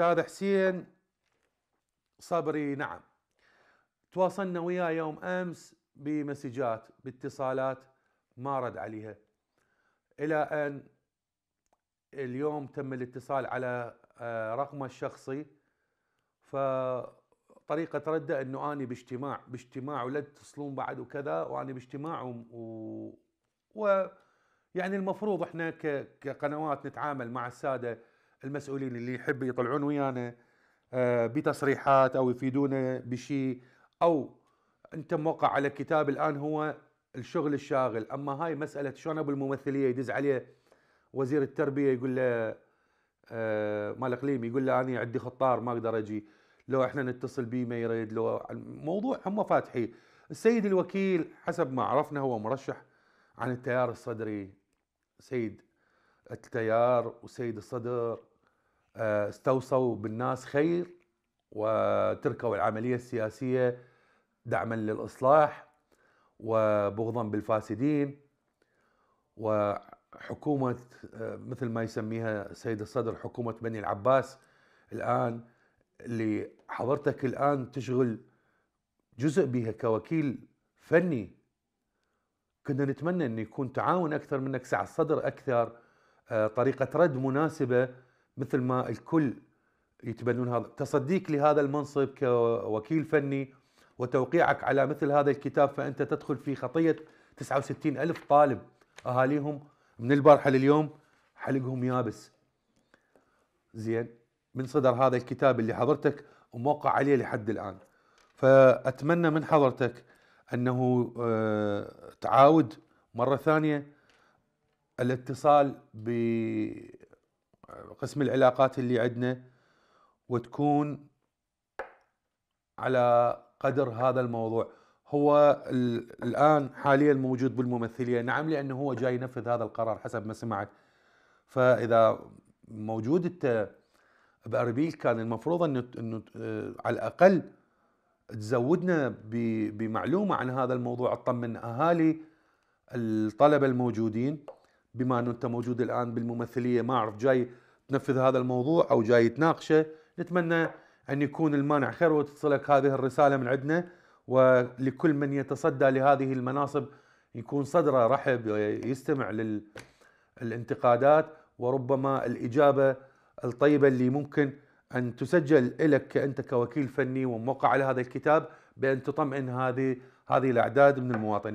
استاذ حسين صبري نعم تواصلنا وياه يوم امس بمسجات باتصالات ما رد عليها الى ان اليوم تم الاتصال على آه، رقمه الشخصي فطريقة رده انه اني باجتماع باجتماع ولا تتصلون بعد وكذا واني باجتماع و, و... و... يعني المفروض احنا ك... كقنوات نتعامل مع الساده المسؤولين اللي يحب يطلعون ويانا آه، بتصريحات او يفيدونا بشيء او انت موقع على كتاب الان هو الشغل الشاغل اما هاي مساله شلون ابو الممثليه يدز عليه وزير التربيه يقول له آه، مال اقليم يقول له انا عندي خطار ما اقدر اجي لو احنا نتصل بيه ما يريد لو موضوع هم فاتحي السيد الوكيل حسب ما عرفنا هو مرشح عن التيار الصدري سيد التيار وسيد الصدر آه، استوصوا بالناس خير وتركوا العملية السياسية دعما للإصلاح وبغضا بالفاسدين وحكومة آه، مثل ما يسميها سيد الصدر حكومة بني العباس الآن اللي حضرتك الآن تشغل جزء بها كوكيل فني كنا نتمنى أن يكون تعاون أكثر منك سعة صدر أكثر آه، طريقة رد مناسبة مثل ما الكل يتبنون هذا تصديك لهذا المنصب كوكيل فني وتوقيعك على مثل هذا الكتاب فأنت تدخل في خطية 69 ألف طالب أهاليهم من البارحة لليوم حلقهم يابس زين من صدر هذا الكتاب اللي حضرتك وموقع عليه لحد الآن فأتمنى من حضرتك أنه آه، تعاود مرة ثانية الاتصال ب قسم العلاقات اللي عندنا وتكون على قدر هذا الموضوع هو الان حاليا موجود بالممثليه نعم لانه هو جاي ينفذ هذا القرار حسب ما سمعت فاذا موجود انت باربيل كان المفروض انه انه آه، على الاقل تزودنا بمعلومه عن هذا الموضوع تطمن اهالي الطلبه الموجودين بما انه انت موجود الان بالممثليه ما اعرف جاي تنفذ هذا الموضوع او جاي تناقشه نتمنى ان يكون المانع خير وتصلك هذه الرساله من عندنا ولكل من يتصدى لهذه المناصب يكون صدره رحب يستمع للانتقادات وربما الاجابه الطيبه اللي ممكن ان تسجل لك كانت كوكيل فني وموقع على هذا الكتاب بان تطمئن هذه هذه الاعداد من المواطنين